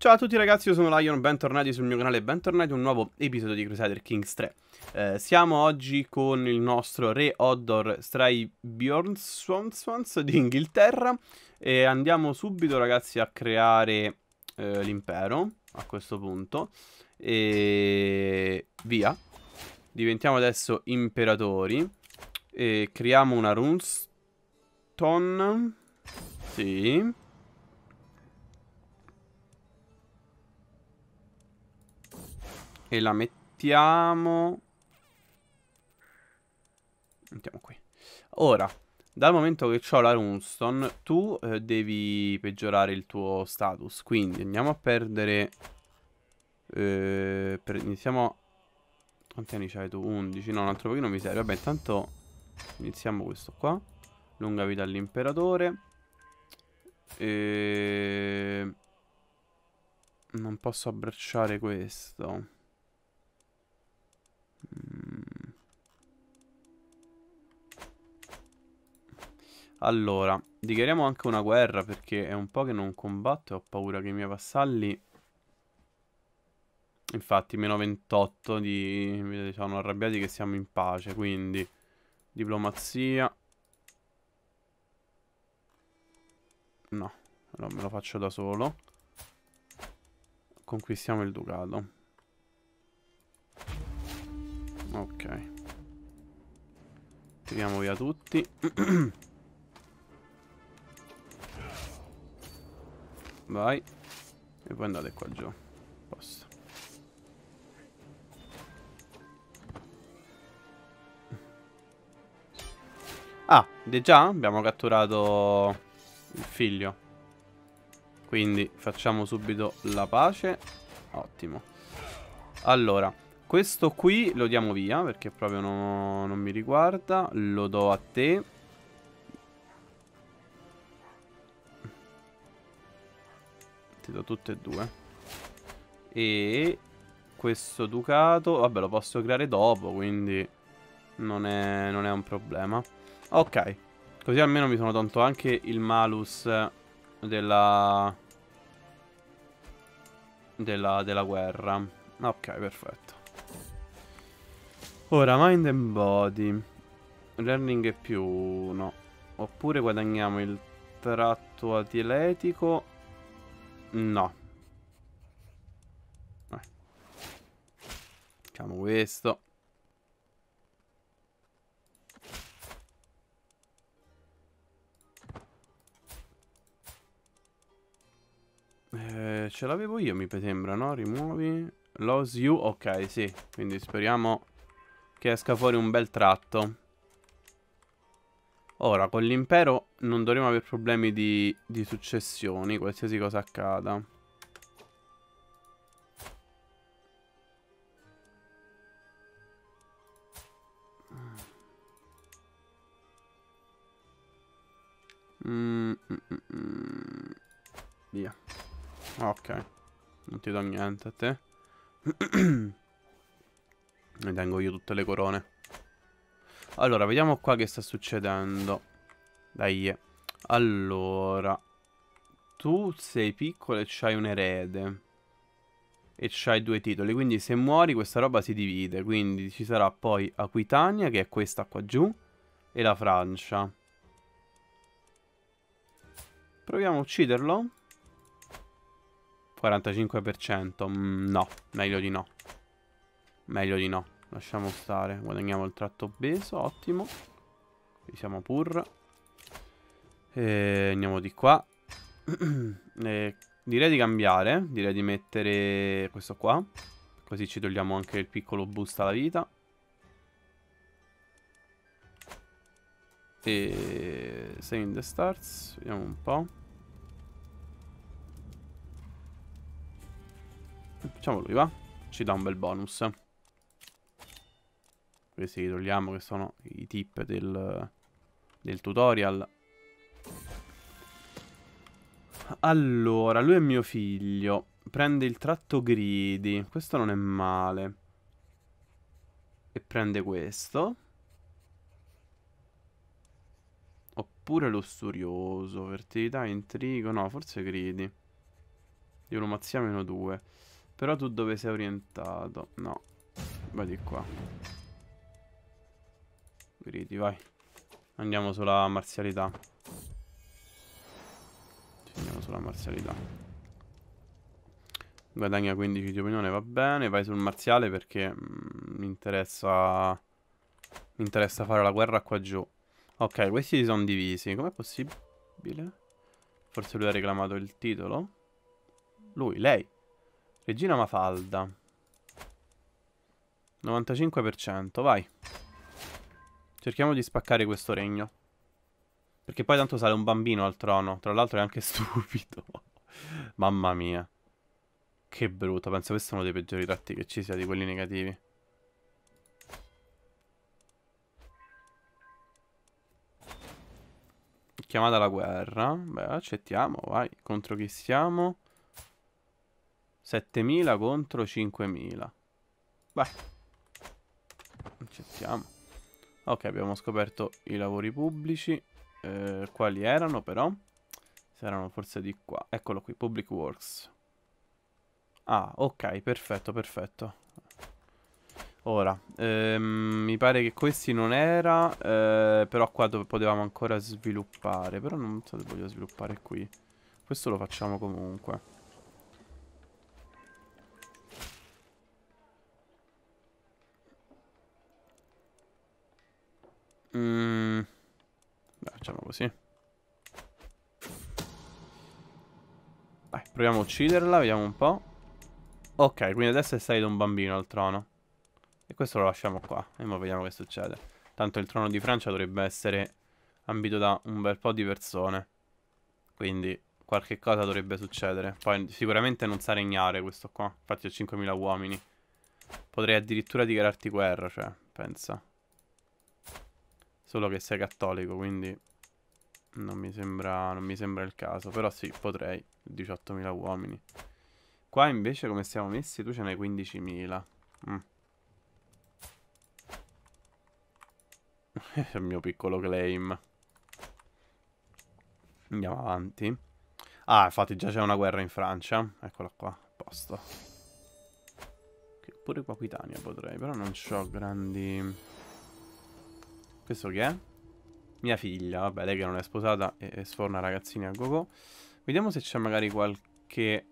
Ciao a tutti ragazzi, io sono Lion, bentornati sul mio canale, e bentornati a un nuovo episodio di Crusader Kings 3 eh, Siamo oggi con il nostro re Oddor Straibjornswans di Inghilterra E andiamo subito ragazzi a creare eh, l'impero a questo punto E via Diventiamo adesso imperatori E creiamo una runestone Sì E la mettiamo... Mettiamo qui. Ora, dal momento che ho la runestone, tu eh, devi peggiorare il tuo status. Quindi andiamo a perdere... Eh, per, iniziamo... Quanti anni c'hai tu? 11? No, un altro pochino mi serve. Vabbè, intanto iniziamo questo qua. Lunga vita all'imperatore. E... Ehm, non posso abbracciare questo. Allora, dichiariamo anche una guerra perché è un po' che non combatto e ho paura che i miei vassalli... Infatti, meno 28 di... sono arrabbiati che siamo in pace, quindi... Diplomazia. No, allora me lo faccio da solo. Conquistiamo il ducato. Ok. Tiriamo via tutti. Vai. E poi andate qua giù. Posto. Ah, già abbiamo catturato il figlio. Quindi facciamo subito la pace. Ottimo. Allora, questo qui lo diamo via perché proprio no, non mi riguarda. Lo do a te. ti do tutte e due. E questo ducato, vabbè lo posso creare dopo, quindi non è, non è un problema. Ok, così almeno mi sono tanto anche il malus della... Della, della guerra. Ok, perfetto. Ora, mind and body. Learning è più... uno Oppure guadagniamo il tratto atletico No. Eh. Facciamo questo. Eh, ce l'avevo io, mi sembra, no? Rimuovi. Lose you. Ok, sì. Quindi speriamo che esca fuori un bel tratto. Ora, con l'impero non dovremo avere problemi di, di successioni, qualsiasi cosa accada. Mm, mm, mm, mm. via. Ok. Non ti do niente a te. ne tengo io tutte le corone. Allora, vediamo qua che sta succedendo. Dai. Allora. Tu sei piccolo e c'hai un erede. E c'hai due titoli. Quindi se muori questa roba si divide. Quindi ci sarà poi Aquitania, che è questa qua giù. E la Francia. Proviamo a ucciderlo. 45%. Mm, no, meglio di no. Meglio di no. Lasciamo stare. Guadagniamo il tratto obeso, ottimo. Qui siamo pur. E andiamo di qua. e direi di cambiare. Direi di mettere questo qua. Così ci togliamo anche il piccolo boost alla vita. E... Save in the stars. Vediamo un po'. Facciamo lui, va? Ci dà un bel bonus. Questi li togliamo che sono i tip del, del tutorial. Allora, lui è mio figlio. Prende il tratto gridi. Questo non è male. E prende questo. Oppure lussurioso. Fertilità, intrigo. No, forse gridi. Diplomazia meno 2. Però tu dove sei orientato? No. Vai di qua criti, vai. Andiamo sulla marzialità. andiamo sulla marzialità. Guadagna 15 di opinione, va bene. Vai sul marziale perché mm, mi interessa... Mi interessa fare la guerra qua giù. Ok, questi si sono divisi. Com'è possibile? Forse lui ha reclamato il titolo? Lui, lei. Regina Mafalda. 95%, vai. Cerchiamo di spaccare questo regno. Perché poi tanto sale un bambino al trono. Tra l'altro è anche stupido. Mamma mia. Che brutto. Penso questo sia uno dei peggiori tratti che ci sia di quelli negativi. Chiamata alla guerra. Beh, accettiamo, vai. Contro chi siamo? 7000 contro 5000. Beh. Accettiamo. Ok, abbiamo scoperto i lavori pubblici. Eh, quali erano però? Se erano forse di qua. Eccolo qui, Public Works. Ah, ok, perfetto, perfetto. Ora, ehm, mi pare che questi non era, eh, però qua dove potevamo ancora sviluppare. Però non so se voglio sviluppare qui. Questo lo facciamo comunque. Mm. Beh, facciamo così. Dai, proviamo a ucciderla, vediamo un po'. Ok, quindi adesso è salito un bambino al trono. E questo lo lasciamo qua. E ora vediamo che succede. Tanto il trono di Francia dovrebbe essere ambito da un bel po' di persone. Quindi qualche cosa dovrebbe succedere. Poi sicuramente non sa regnare questo qua. Infatti ho 5.000 uomini. Potrei addirittura dichiararti guerra, cioè, pensa. Solo che sei cattolico, quindi non mi sembra, non mi sembra il caso. Però sì, potrei. 18.000 uomini. Qua invece come siamo messi? Tu ce n'hai 15.000. Mm. il mio piccolo claim. Andiamo avanti. Ah, infatti già c'è una guerra in Francia. Eccola qua, a posto. Che pure Quitania potrei, però non ho grandi... Questo che è? Mia figlia, vabbè, lei che non è sposata e, e sforna ragazzini a gogo. -go. Vediamo se c'è magari qualche...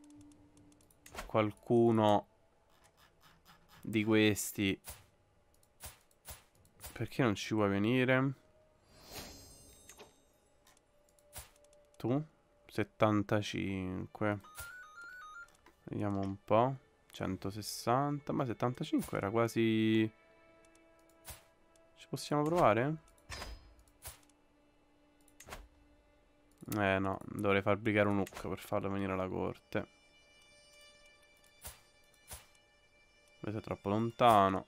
Qualcuno di questi. Perché non ci vuoi venire? Tu? 75. Vediamo un po'. 160. Ma 75 era quasi... Ci possiamo provare? Eh no, dovrei fabbricare un hook per farlo venire alla corte. Questo è troppo lontano.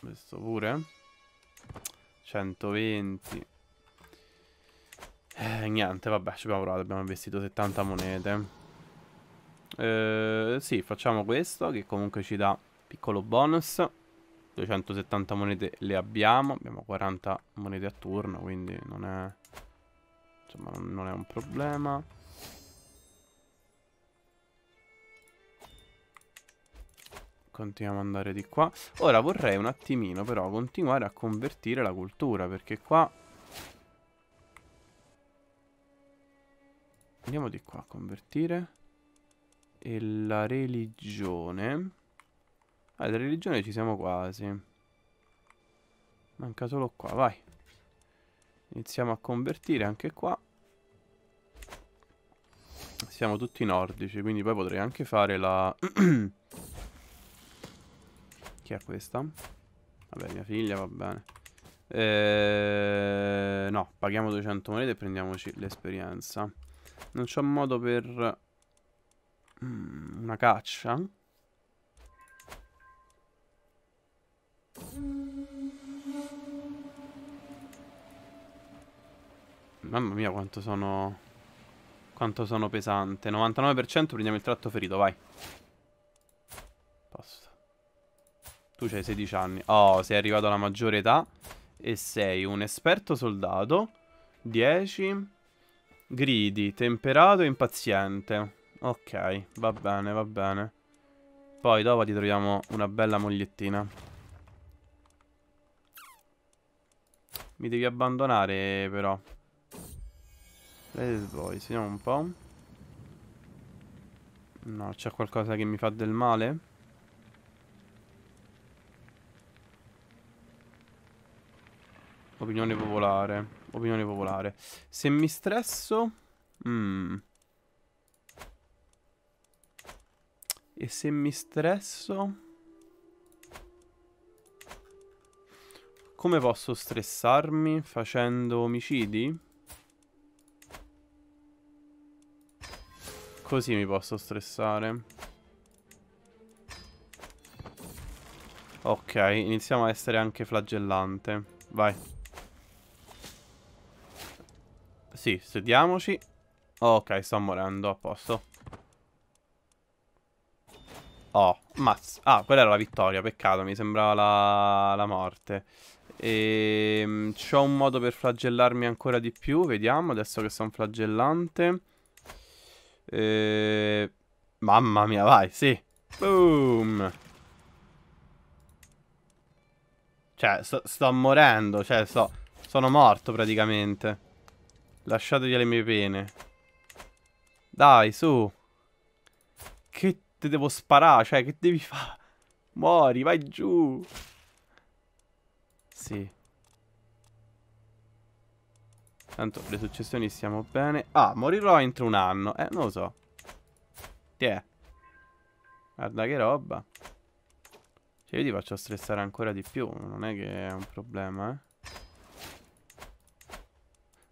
Questo pure. 120. Eh, niente, vabbè, ci abbiamo provato, abbiamo investito 70 monete. Eh, sì, facciamo questo che comunque ci dà piccolo bonus. 270 monete le abbiamo. Abbiamo 40 monete a turno, quindi non è... Insomma, non è un problema. Continuiamo ad andare di qua. Ora vorrei un attimino però continuare a convertire la cultura, perché qua... Andiamo di qua a convertire. E la religione... Ah, la religione ci siamo quasi. Manca solo qua, vai. Iniziamo a convertire anche qua. Siamo tutti nordici, quindi poi potrei anche fare la... Chi è questa? Vabbè, mia figlia, va bene. Eh, no, paghiamo 200 monete e prendiamoci l'esperienza. Non c'è modo per... Mm, una caccia? Mamma mia quanto sono... Quanto sono pesante. 99% prendiamo il tratto ferito, vai. Posto. Tu hai 16 anni. Oh, sei arrivato alla maggiore età. E sei un esperto soldato. 10. Gridi, temperato e impaziente. Ok, va bene, va bene. Poi dopo ti troviamo una bella mogliettina. Mi devi abbandonare però. Let's voice, vediamo un po'. No, c'è qualcosa che mi fa del male? Opinione popolare. Opinione popolare. Se mi stresso... Mm. E se mi stresso... Come posso stressarmi facendo omicidi? Così mi posso stressare. Ok, iniziamo a essere anche flagellante. Vai. Sì, sediamoci. Ok, sto morendo, a posto. Oh, mazza. Ah, quella era la vittoria, peccato, mi sembrava la, la morte. Ehm, C'ho un modo per flagellarmi ancora di più, vediamo, adesso che sono flagellante. Eh, mamma mia, vai, sì. Boom. Cioè, sto, sto morendo, cioè, sto, sono morto praticamente. Lasciatevi le mie pene. Dai, su. Che te devo sparare, cioè, che devi fare? Muori, vai giù. Sì. Tanto le successioni stiamo bene. Ah, morirò entro un anno. Eh, non lo so. Ti è. Guarda che roba. Cioè, io ti faccio stressare ancora di più. Non è che è un problema, eh.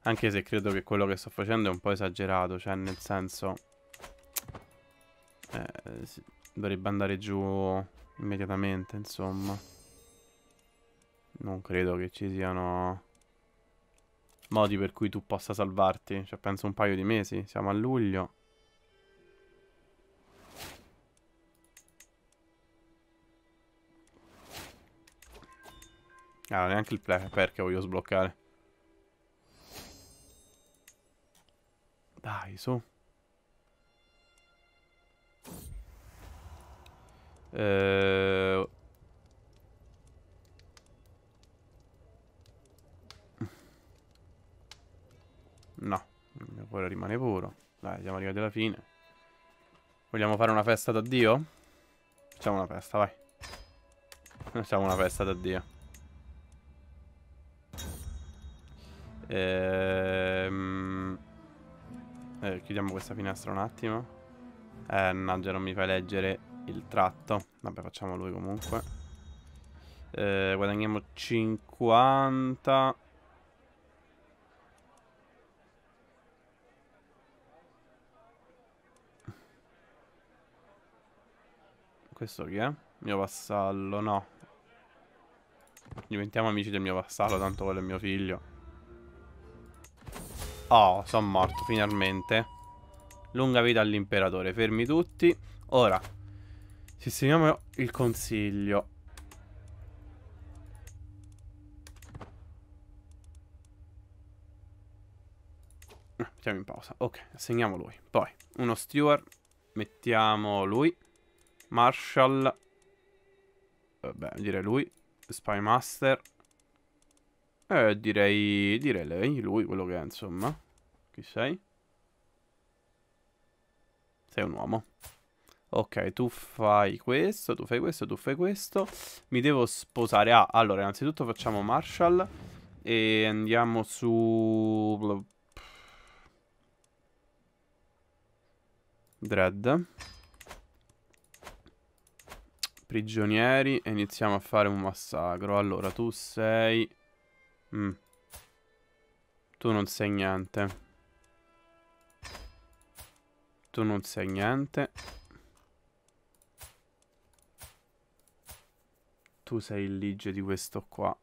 Anche se credo che quello che sto facendo è un po' esagerato. Cioè, nel senso... Eh, dovrebbe andare giù immediatamente, insomma. Non credo che ci siano modi per cui tu possa salvarti. Cioè, penso un paio di mesi. Siamo a luglio. Ah, neanche il player che voglio sbloccare. Dai, su. Eh... No, il mio cuore rimane puro. Dai, siamo arrivati alla fine. Vogliamo fare una festa d'addio? Facciamo una festa, vai. Facciamo una festa d'addio. Ehm... Eh, chiudiamo questa finestra un attimo. Eh, mannaggia, non mi fai leggere il tratto. Vabbè, facciamo lui comunque. Eh, guadagniamo 50... Questo chi è? Mio vassallo, no. Diventiamo amici del mio vassallo, tanto quello è mio figlio. Oh, sono morto, finalmente. Lunga vita all'imperatore, fermi tutti. Ora, sistemiamo il consiglio. Mettiamo in pausa. Ok, assegniamo lui. Poi, uno steward, mettiamo lui. Marshall. Vabbè, eh, direi lui. Spymaster. Eh, direi... Direi lei, lui, quello che è, insomma. Chi sei? Sei un uomo. Ok, tu fai questo, tu fai questo, tu fai questo. Mi devo sposare. Ah, allora, innanzitutto facciamo Marshall. E andiamo su... Dread prigionieri e iniziamo a fare un massacro. Allora, tu sei... Mm. Tu non sei niente. Tu non sei niente. Tu sei il ligio di questo qua.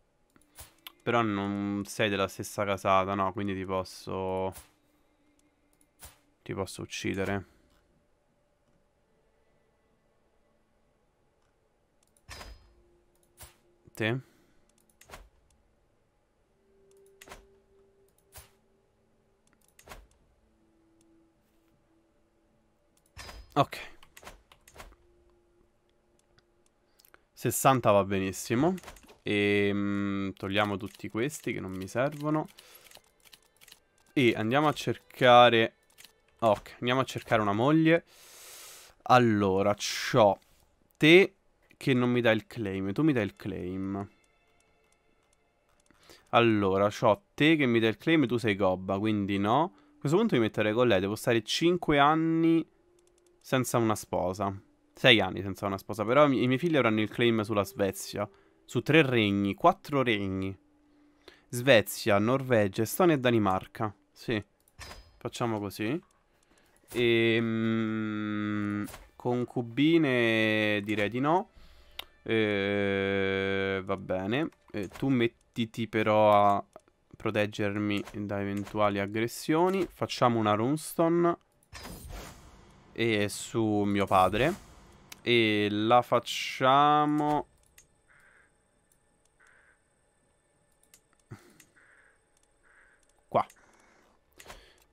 Però non sei della stessa casata, no? Quindi ti posso... Ti posso uccidere. notte? Ok. 60 va benissimo. E mm, togliamo tutti questi che non mi servono. E andiamo a cercare... Ok, andiamo a cercare una moglie. Allora, c'ho te che non mi dà il claim. Tu mi dai il claim. Allora, ho te che mi dai il claim, tu sei gobba, quindi no. A questo punto mi metterei con lei. Devo stare 5 anni senza una sposa. 6 anni senza una sposa. Però i miei figli avranno il claim sulla Svezia. Su tre regni, quattro regni. Svezia, Norvegia, Estonia e Danimarca. Sì. Facciamo così. E, ehm, concubine direi di no. Ehm, va bene eh, tu mettiti però a proteggermi da eventuali aggressioni facciamo una runestone e su mio padre e la facciamo qua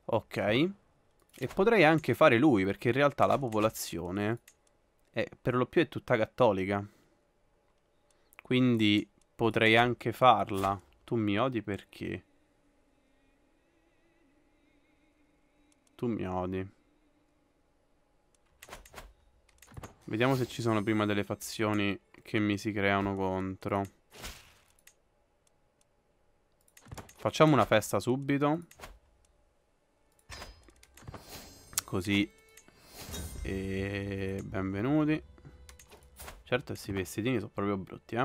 ok e potrei anche fare lui perché in realtà la popolazione è per lo più è tutta cattolica quindi potrei anche farla. Tu mi odi perché? Tu mi odi. Vediamo se ci sono prima delle fazioni che mi si creano contro. Facciamo una festa subito. Così. E benvenuti. Certo questi vestitini sono proprio brutti, eh.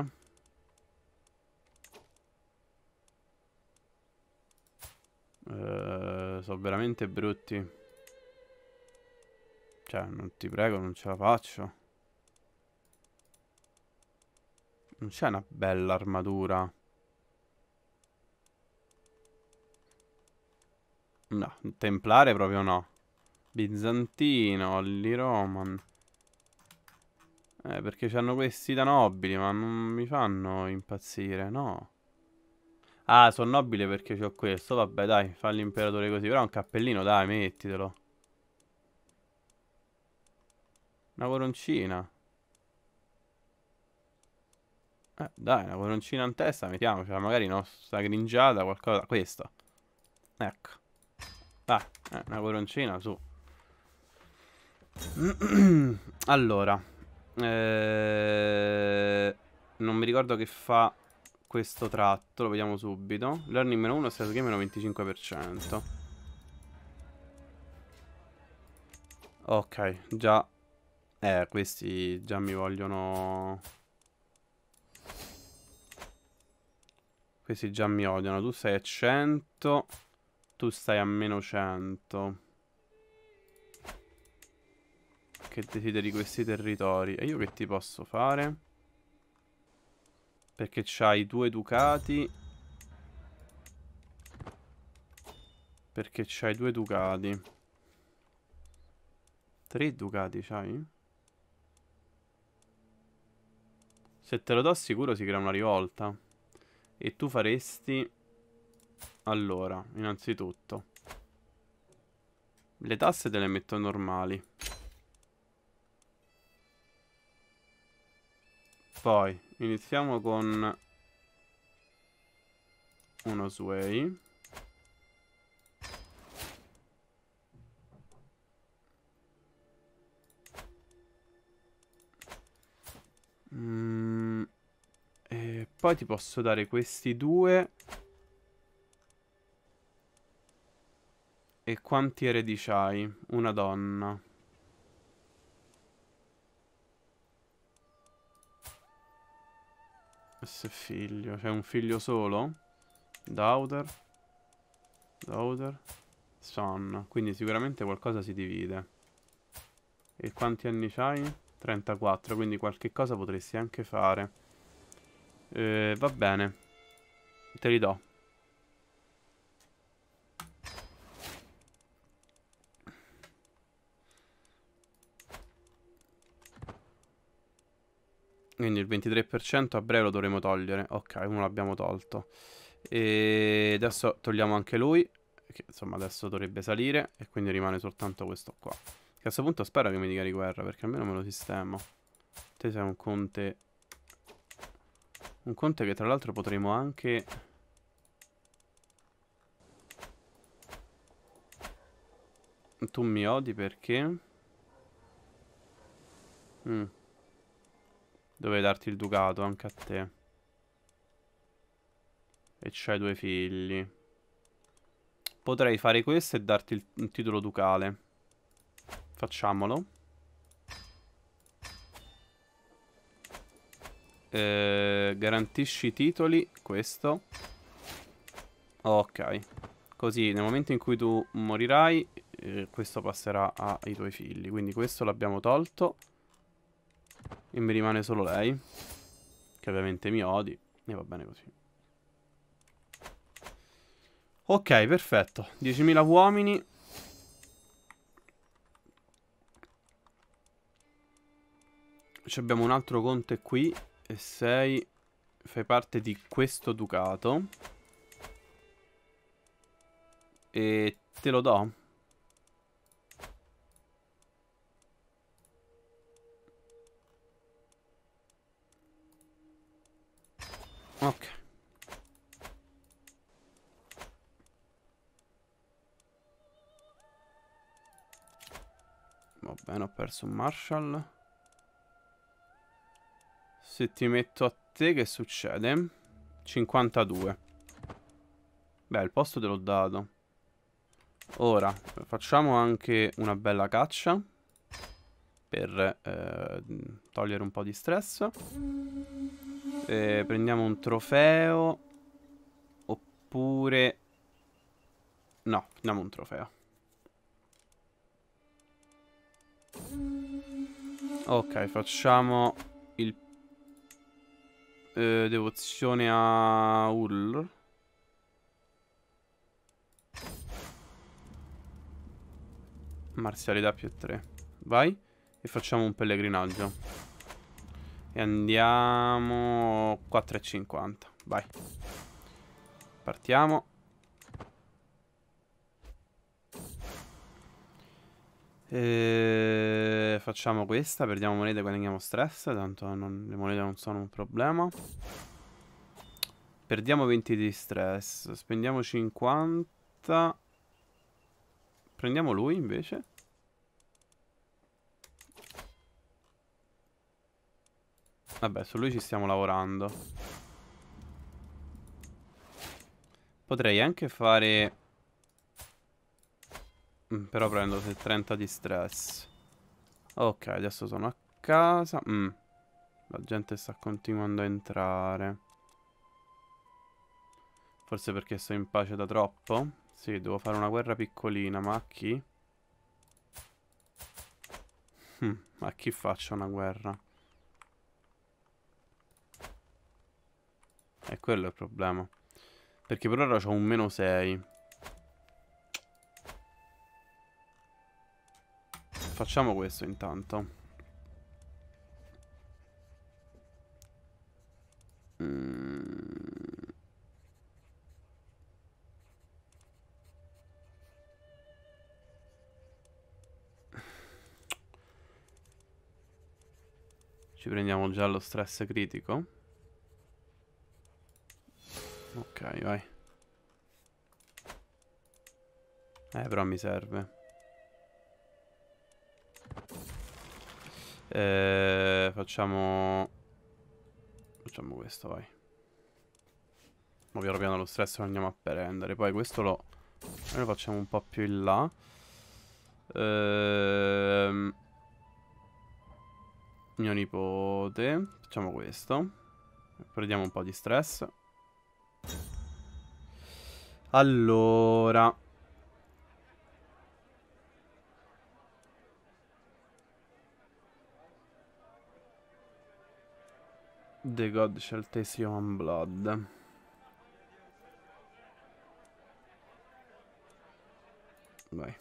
Uh, sono veramente brutti. Cioè, non ti prego, non ce la faccio. Non c'è una bella armatura. No, templare proprio no. Bizantino, Olli Roman. Eh, perché c'hanno questi da nobili, ma non mi fanno impazzire, no. Ah, sono nobile perché c'ho questo. Vabbè, dai, fa l'imperatore così. Però un cappellino, dai, mettitelo. Una coroncina. Eh, dai, una coroncina in testa, mettiamocela. Ah, magari no, sta gringiata, qualcosa. Questo. Ecco. Dai, ah, eh, una coroncina, su. allora. Eh, non mi ricordo che fa questo tratto, lo vediamo subito. Learning meno 1, status game meno 25%. Ok, già... Eh, questi già mi vogliono... Questi già mi odiano. Tu stai a 100, tu stai a meno 100 che desideri questi territori. E io che ti posso fare? Perché c'hai due ducati. Perché c'hai due ducati. Tre ducati c'hai? Se te lo do sicuro si crea una rivolta. E tu faresti... Allora, innanzitutto. Le tasse te le metto normali. Poi iniziamo con uno sway. Mm, e poi ti posso dare questi due. E quanti eredi c'hai? Una donna. X figlio. C'è cioè un figlio solo? Daughter. Daughter. Son. Quindi sicuramente qualcosa si divide. E quanti anni hai? 34. Quindi qualche cosa potresti anche fare. Eh, va bene. Te li do. Quindi il 23% a breve lo dovremo togliere. Ok, uno l'abbiamo tolto. E adesso togliamo anche lui. Che insomma adesso dovrebbe salire. E quindi rimane soltanto questo qua. Che a questo punto spero che mi dica di guerra. Perché almeno me lo sistemo. Te sei un conte. Un conte che tra l'altro potremo anche. Tu mi odi perché? Mm. Dovevi darti il ducato anche a te. E c'hai due figli. Potrei fare questo e darti il, un titolo ducale. Facciamolo. Eh, garantisci i titoli, questo. Ok. Così nel momento in cui tu morirai, eh, questo passerà ai tuoi figli. Quindi questo l'abbiamo tolto. E mi rimane solo lei. Che ovviamente mi odi. E va bene così. Ok, perfetto. 10.000 uomini. Ci abbiamo un altro conte qui. E sei... Fai parte di questo ducato. E te lo do. Ok. Va bene, ho perso un Marshall. Se ti metto a te, che succede? 52. Beh, il posto te l'ho dato. Ora, facciamo anche una bella caccia. Per eh, togliere un po' di stress. Eh, prendiamo un trofeo. Oppure... No, prendiamo un trofeo. Ok, facciamo il... Eh, devozione a Ull. Marzialità più 3. Vai. E facciamo un pellegrinaggio. E andiamo 4,50 Vai Partiamo e... Facciamo questa Perdiamo monete e guadagniamo stress Tanto non... le monete non sono un problema Perdiamo 20 di stress Spendiamo 50 Prendiamo lui invece Vabbè, su lui ci stiamo lavorando. Potrei anche fare... Mm, però prendo 30 di stress. Ok, adesso sono a casa. Mm. La gente sta continuando a entrare. Forse perché sto in pace da troppo? Sì, devo fare una guerra piccolina, ma a chi? Hm, a chi faccio una guerra? E eh, quello è il problema. Perché per ora ho un meno 6. Facciamo questo intanto. Mm. Ci prendiamo già lo stress critico. Ok, vai. Eh, però mi serve. Eh, facciamo... Facciamo questo, vai. Ma piano piano lo stress lo andiamo a prendere. Poi questo lo... Noi lo facciamo un po' più in là. Ehm... Mio nipote. Facciamo questo. Prendiamo un po' di stress. Allora... The God Shall Blood. Vai.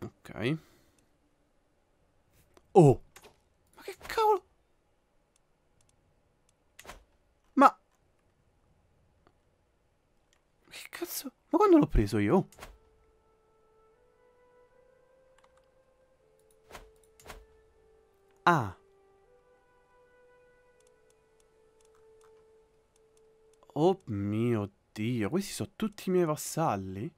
Ok. Oh! Ma che cavolo! Cazzo, ma quando l'ho preso io? Ah. Oh mio Dio, questi sono tutti i miei vassalli?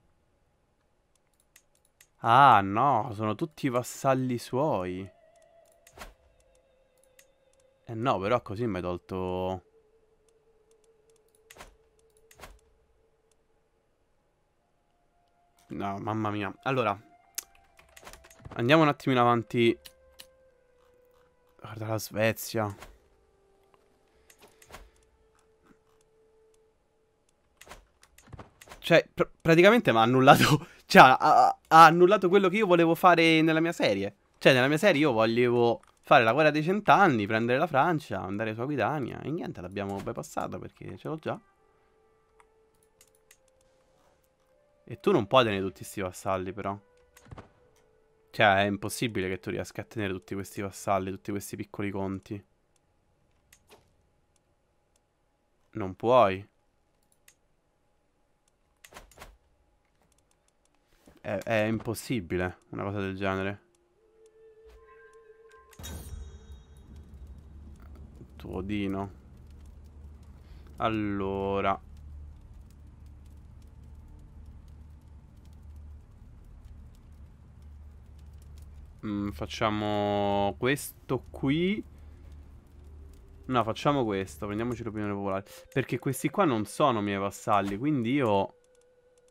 Ah no, sono tutti i vassalli suoi. Eh no, però così mi hai tolto... No, mamma mia. Allora, andiamo un attimo in avanti. Guarda la Svezia. Cioè, pr praticamente mi ha annullato... Cioè, ha, ha annullato quello che io volevo fare nella mia serie. Cioè, nella mia serie io volevo fare la guerra dei cent'anni, prendere la Francia, andare su Aquitania. E niente, l'abbiamo bypassata perché ce l'ho già. E tu non puoi tenere tutti questi vassalli però. Cioè è impossibile che tu riesca a tenere tutti questi vassalli, tutti questi piccoli conti. Non puoi. È, è, impossibile una cosa del genere. Tuo Tuodino. Allora. Mm, facciamo questo qui. No, facciamo questo. Prendiamoci l'opinione popolare. Perché questi qua non sono miei vassalli, quindi io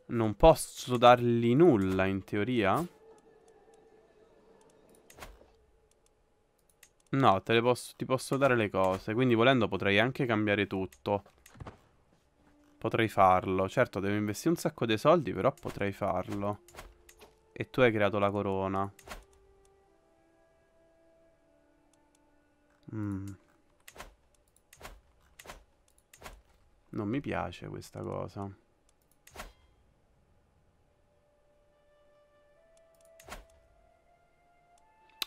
non posso dargli nulla, in teoria. No, te le posso, ti posso dare le cose. Quindi volendo potrei anche cambiare tutto. Potrei farlo. Certo, devo investire un sacco di soldi, però potrei farlo. E tu hai creato la corona. Mm. Non mi piace questa cosa.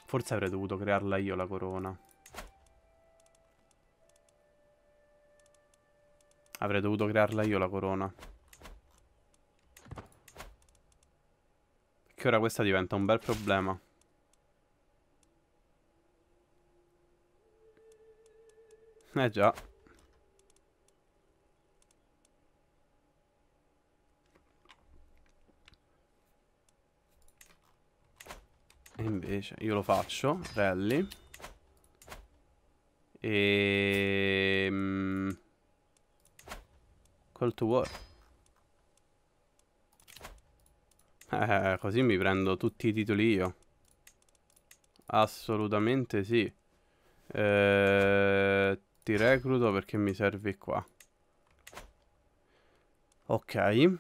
Forse avrei dovuto crearla io la corona. Avrei dovuto crearla io la corona. Perché ora questa diventa un bel problema. Eh già. E invece io lo faccio, rally. E... Mm, call to war. Eh, così mi prendo tutti i titoli io. Assolutamente sì. Eh, ti recluto perché mi serve qua. Ok.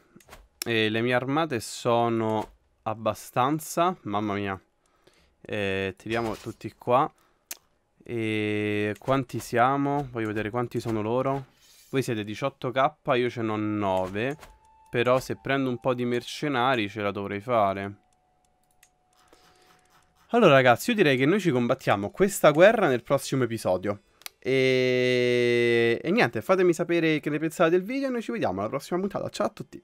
E le mie armate sono abbastanza. Mamma mia. E tiriamo tutti qua. E quanti siamo? Voglio vedere quanti sono loro. Voi siete 18k, io ce n'ho 9. Però se prendo un po' di mercenari ce la dovrei fare. Allora ragazzi, io direi che noi ci combattiamo questa guerra nel prossimo episodio. E... e niente, fatemi sapere che ne pensate del video e noi ci vediamo alla prossima puntata. Ciao a tutti!